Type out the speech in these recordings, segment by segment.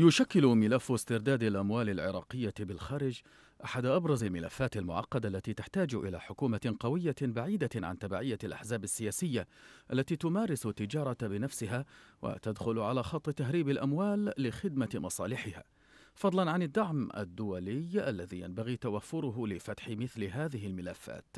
يشكل ملف استرداد الأموال العراقية بالخارج أحد أبرز الملفات المعقدة التي تحتاج إلى حكومة قوية بعيدة عن تبعية الأحزاب السياسية التي تمارس التجارة بنفسها وتدخل على خط تهريب الأموال لخدمة مصالحها. فضلا عن الدعم الدولي الذي ينبغي توفره لفتح مثل هذه الملفات.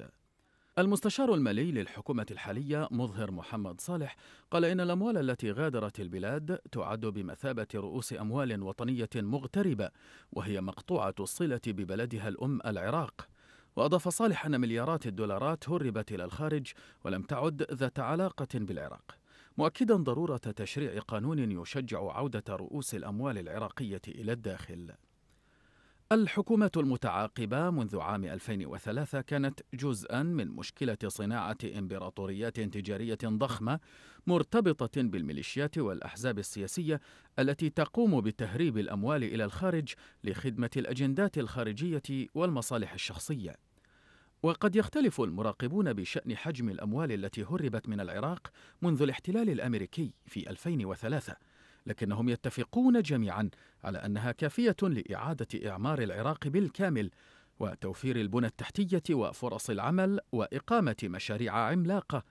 المستشار المالي للحكومة الحالية مظهر محمد صالح قال إن الأموال التي غادرت البلاد تعد بمثابة رؤوس أموال وطنية مغتربة وهي مقطوعة الصلة ببلدها الأم العراق وأضاف صالح أن مليارات الدولارات هربت إلى الخارج ولم تعد ذات علاقة بالعراق مؤكدا ضرورة تشريع قانون يشجع عودة رؤوس الأموال العراقية إلى الداخل الحكومة المتعاقبة منذ عام 2003 كانت جزءا من مشكلة صناعة إمبراطوريات تجارية ضخمة مرتبطة بالميليشيات والأحزاب السياسية التي تقوم بتهريب الأموال إلى الخارج لخدمة الأجندات الخارجية والمصالح الشخصية. وقد يختلف المراقبون بشأن حجم الأموال التي هربت من العراق منذ الاحتلال الأمريكي في 2003 لكنهم يتفقون جميعا على أنها كافية لإعادة إعمار العراق بالكامل وتوفير البنى التحتية وفرص العمل وإقامة مشاريع عملاقة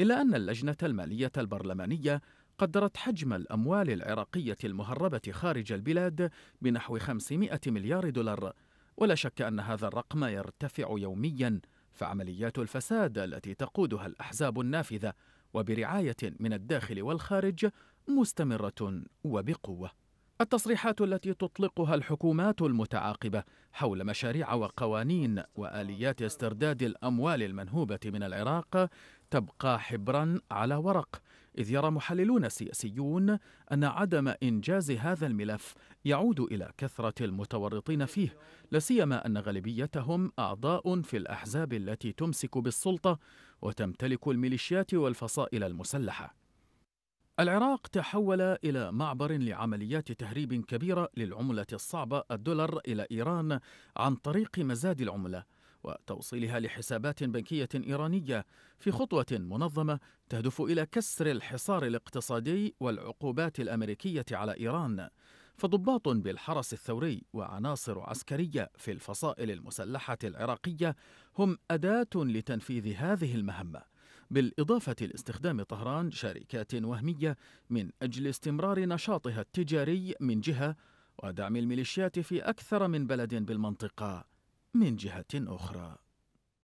إلا أن اللجنة المالية البرلمانية قدرت حجم الأموال العراقية المهربة خارج البلاد بنحو 500 مليار دولار ولا شك أن هذا الرقم يرتفع يومياً فعمليات الفساد التي تقودها الأحزاب النافذة وبرعاية من الداخل والخارج مستمرة وبقوة. التصريحات التي تطلقها الحكومات المتعاقبة حول مشاريع وقوانين وآليات استرداد الأموال المنهوبة من العراق تبقى حبرا على ورق إذ يرى محللون سياسيون أن عدم إنجاز هذا الملف يعود إلى كثرة المتورطين فيه لسيما أن غالبيتهم أعضاء في الأحزاب التي تمسك بالسلطة وتمتلك الميليشيات والفصائل المسلحة العراق تحول إلى معبر لعمليات تهريب كبيرة للعملة الصعبة الدولار إلى إيران عن طريق مزاد العملة وتوصيلها لحسابات بنكية إيرانية في خطوة منظمة تهدف إلى كسر الحصار الاقتصادي والعقوبات الأمريكية على إيران فضباط بالحرس الثوري وعناصر عسكرية في الفصائل المسلحة العراقية هم أداة لتنفيذ هذه المهمة بالإضافة لاستخدام طهران شركات وهمية من أجل استمرار نشاطها التجاري من جهة ودعم الميليشيات في أكثر من بلد بالمنطقة من جهة أخرى